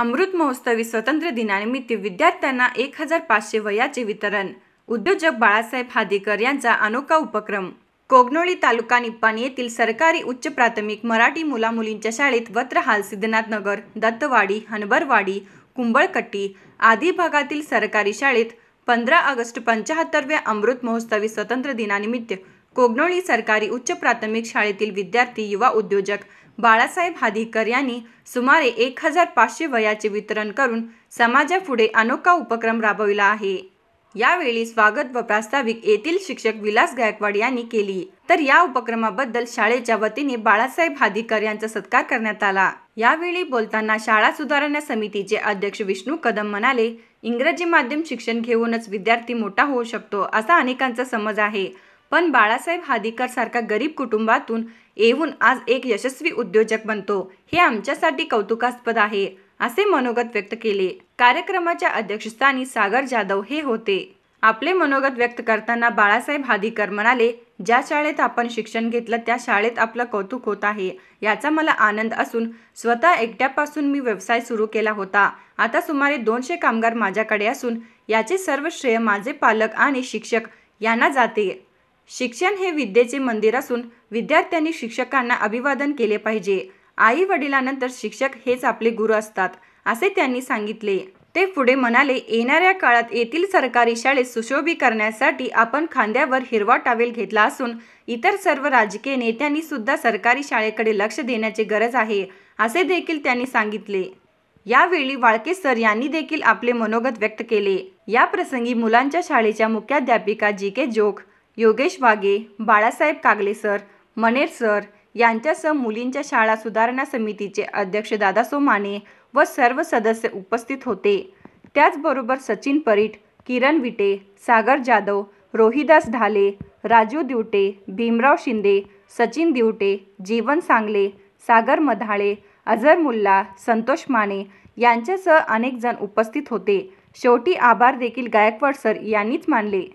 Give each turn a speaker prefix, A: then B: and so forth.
A: अमृत महोत्सवी स्वातंत्र्य दिनानिमित्त विद्यार्थ्यांना एक हजार पाचशे वयाचे वितरण उद्योजक बाळासाहेब हादेकर यांचा अनोखा उपक्रम कोगनोळी तालुका निप्पाणी येथील सरकारी उच्च प्राथमिक मराठी मुलींच्या शाळेत वत्रहाल सिद्धनाथ नगर दत्तवाडी हनबरवाडी कुंभळकट्टी आदी भागातील सरकारी शाळेत पंधरा ऑगस्ट पंचाहत्तरव्या अमृत महोत्सवी स्वातंत्र्य दिनानिमित्त कोगनोळी सरकारी उच्च प्राथमिक शाळेतील विद्यार्थी युवा उद्योजक बाळासाहेब हादीकर यांनी सुमारे एक हजार पाचशे वयाचे वितरण करून समाजापुढे अनोखा उपक्रम राबविला आहे यावेळी स्वागत व प्रास्ताविक येथील शिक्षक विलास गायकवाड यांनी केली तर या उपक्रमाबद्दल शाळेच्या वतीने बाळासाहेब हादीकर यांचा सत्कार करण्यात आला यावेळी बोलताना शाळा सुधारणा समितीचे अध्यक्ष विष्णू कदम म्हणाले इंग्रजी माध्यम शिक्षण घेऊनच विद्यार्थी मोठा होऊ शकतो असा अनेकांचा समज आहे पण बाळासाहेब हादीकर हादीकरसारखा गरीब कुटुंबातून येऊन आज एक यशस्वी उद्योजक बनतो हे आमच्यासाठी कौतुकास्पद आहे असे मनोगत व्यक्त केले कार्यक्रमाच्या अध्यक्षस्थानी सागर जाधव हे होते आपले मनोगत व्यक्त करताना बाळासाहेब हादीकर म्हणाले ज्या शाळेत आपण शिक्षण घेतलं त्या शाळेत आपलं कौतुक होत आहे याचा मला आनंद असून स्वतः एकट्यापासून मी व्यवसाय सुरू केला होता आता सुमारे दोनशे कामगार माझ्याकडे असून याचे सर्व श्रेय माझे पालक आणि शिक्षक यांना जाते शिक्षण हे विद्येचे मंदिर असून विद्यार्थ्यांनी शिक्षकांना अभिवादन केले पाहिजे आई वडिलानंतर शिक्षक हेच आपले गुरु असतात असे त्यांनी सांगितले ते पुढे म्हणाले येणाऱ्या काळात येथील सरकारी शाळेत सुशोभी करण्यासाठी आपण खांद्यावर हिरवा टावेल घेतला असून इतर सर्व राजकीय नेत्यांनी सुद्धा सरकारी शाळेकडे लक्ष देण्याची गरज आहे असे देखील त्यांनी सांगितले यावेळी वाळके सर यांनी देखील आपले मनोगत व्यक्त केले या प्रसंगी मुलांच्या शाळेच्या मुख्याध्यापिका जी के जोख योगेश वागे बाळासाहेब कागले सर मनेर सर यांच्यासह मुलींच्या शाळा सुधारणा समितीचे अध्यक्ष दादा सोमाने व सर्व सदस्य उपस्थित होते त्याचबरोबर सचिन परीट किरण विटे सागर जाधव रोहिदास ढाले राजू दिवटे भीमराव शिंदे सचिन दिवटे जीवन सांगले सागर मधाळे अजर मुल्ला संतोष माने यांच्यासह अनेक जण उपस्थित होते शेवटी आभार देखील गायकवाड सर यांनीच मानले